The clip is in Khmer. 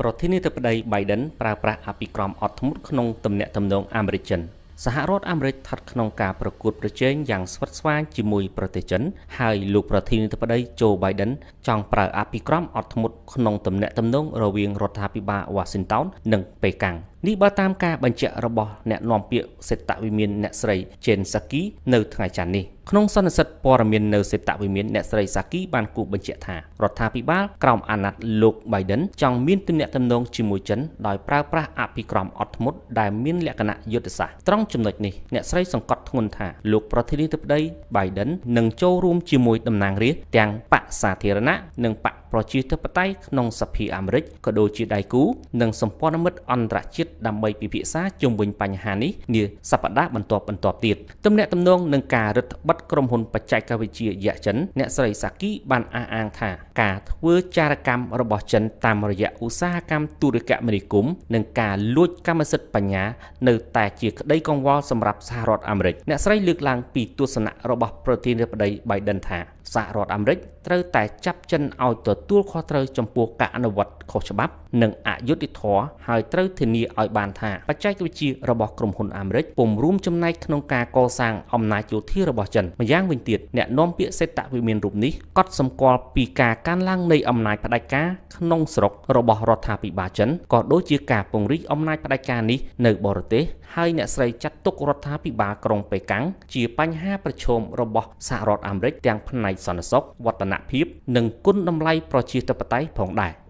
ប្រធានាធិបតី Biden ប្រើប្រាស់អភិក្រមអត់ធ្មត់ក្នុងទំនាក់ទំនងអាមេរិកចិនសហរដ្ឋអាមេរិកថត់ក្នុងការប្រកួតប្រជែងយ៉ាងស្វិតស្វាញជាមួយប្រទេសចិន ហើយលោកប្រធានាធិបតី Joe Biden ចង់ប្រើអភិក្រមអត់ធ្មត់ក្នុងទំនាក់ទំនងរវាងរដ្ឋាភិបាល Washington និងប៉េកាំងនេះបើតាមការបញ្ជាក់របស់អ្នកនាំពាក្យសេតវិមានអ្នកស្រី Chen Saki នៅ ថ្ងៃច័ន្ទនេះក្នុងសន្និសិទព័ត៌មាននៅសេតវិមានអ្នកស្រី Saki បានគូបញ្ជាក់ថារដ្ឋាភិបាលក្រោមអាណត្តិលោក Biden ចង់មានទំនាក់ទំនងជាមួយចិនដោយប្រើប្រាស់អភិក្រមអត់ធ្មត់ដែលមានលក្ខណៈយុទ្ធសាស្ត្រត្រង់ចំណុចនេះអ្នកស្រីសង្កត់ធ្ងន់ថាលោកប្រធានាធិបតី Biden នឹងចូលរួមជាមួយតំណាងរាស្ត្រទាំងបកសាធារណៈនិងបកប្រជាធិបតេយ្យក្នុងសភាអាមេរិកក៏ដូចជាដៃគូ និងសម្ព័ន្ធមិត្តអន្តរជាតិដើម្បីពិភាក្សាជុំវិញបញ្ហានេះនាសប្តាហ៍បន្ទាប់បន្ទាប់ទៀតទំនាក់ទំនងនឹងការរដ្ឋបិទក្រុមហ៊ុនបច្ចេកវិទ្យាយ៉ាចិនអ្នកស្រីសាគីបានអះអាងថា ការធ្វើចារកម្មរបស់ចិនតាមរយៈឧស្សាហកម្មទូរគមនាគមន៍និងការលួចកម្មសិទ្ធិបញ្ញានៅតែជាក្តីកង្វល់សម្រាប់សហរដ្ឋអាមេរិកអ្នកស្រីលើកឡើងពីទស្សនៈរបស់ប្រធានាធិបតី Biden ថាសហរដ្ឋអាមេរិកត្រូវតែចាប់ចិនឲ្យទទទួលខុសត្រូវចំពោះការអនុវត្តខុសច្បាប់និងអយុត្តិធម៌ហើយត្រូវធានាឲ្យបានថាបច្ចេកវិទ្យារបស់ក្រុមហ៊ុនអាមេរិកពុំរួមចំណែកក្នុងការកសាងអំណាចយោធារបស់ចិនម្យ៉ាងវិញទៀតអ្នកនាំពាក្យសេដ្ឋវិមានរូបនេះក៏សម្គាល់ពីការកើនឡើងនៃអំណាចផ្ដាច់ការក្នុងស្រុករបស់រដ្ឋាភិបាលចិនក៏ដូចជាការពង្រីកអំណាចផ្ដាច់ការនេះនៅបរទេសហើយអ្នកស្រីចាត់ទុករដ្ឋាភិបាលក្រុងប៉េកាំងជាបញ្ហាប្រឈមរបស់សហរដ្ឋអាមេរិកទាំងផ្នែកសន្តិសុខវឌ្ឍនភាពនិងគុណតម្លៃប្រជាធិបតេយ្យផងដែរ។